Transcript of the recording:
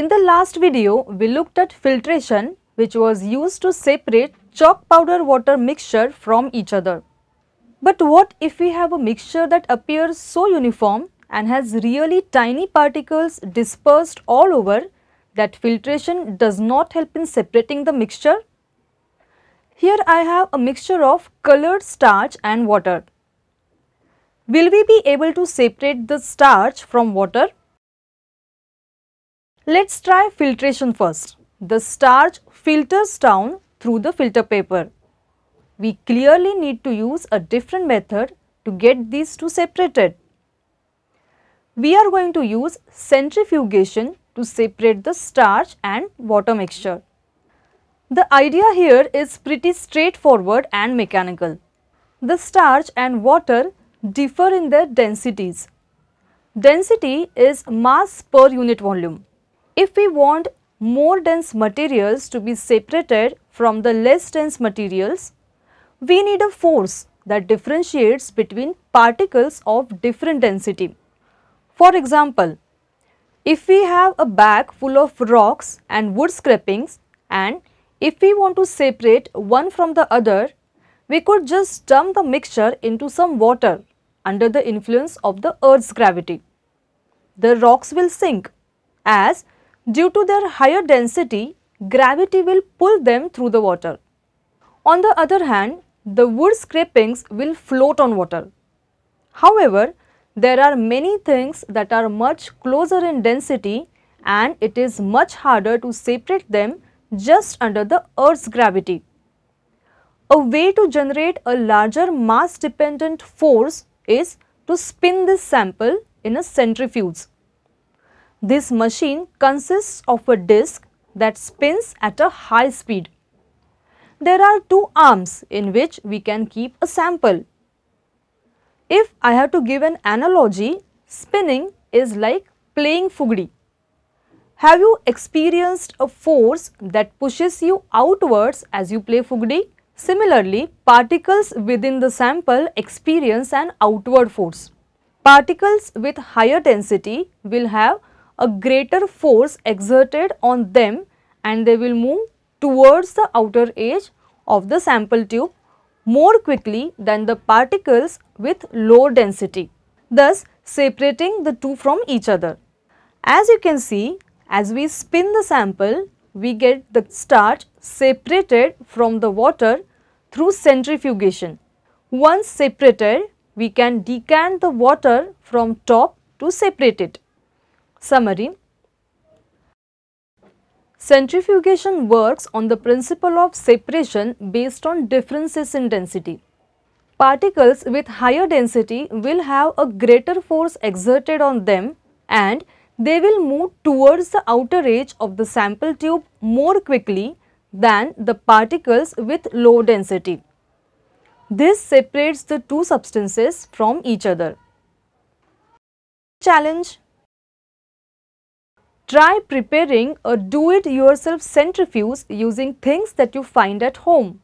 In the last video, we looked at filtration which was used to separate chalk powder water mixture from each other. But what if we have a mixture that appears so uniform and has really tiny particles dispersed all over that filtration does not help in separating the mixture? Here I have a mixture of colored starch and water. Will we be able to separate the starch from water? Let's try filtration first. The starch filters down through the filter paper. We clearly need to use a different method to get these two separated. We are going to use centrifugation to separate the starch and water mixture. The idea here is pretty straightforward and mechanical. The starch and water differ in their densities. Density is mass per unit volume. If we want more dense materials to be separated from the less dense materials, we need a force that differentiates between particles of different density. For example, if we have a bag full of rocks and wood scrapings and if we want to separate one from the other, we could just dump the mixture into some water under the influence of the earth's gravity. The rocks will sink as Due to their higher density, gravity will pull them through the water. On the other hand, the wood scrapings will float on water. However, there are many things that are much closer in density and it is much harder to separate them just under the Earth's gravity. A way to generate a larger mass dependent force is to spin this sample in a centrifuge. This machine consists of a disc that spins at a high speed. There are two arms in which we can keep a sample. If I have to give an analogy, spinning is like playing fugdi. Have you experienced a force that pushes you outwards as you play fugdi? Similarly, particles within the sample experience an outward force. Particles with higher density will have a greater force exerted on them and they will move towards the outer edge of the sample tube more quickly than the particles with low density, thus separating the two from each other. As you can see, as we spin the sample, we get the starch separated from the water through centrifugation. Once separated, we can decant the water from top to separate it. Summary Centrifugation works on the principle of separation based on differences in density. Particles with higher density will have a greater force exerted on them and they will move towards the outer edge of the sample tube more quickly than the particles with low density. This separates the two substances from each other. Challenge Try preparing a do-it-yourself centrifuge using things that you find at home.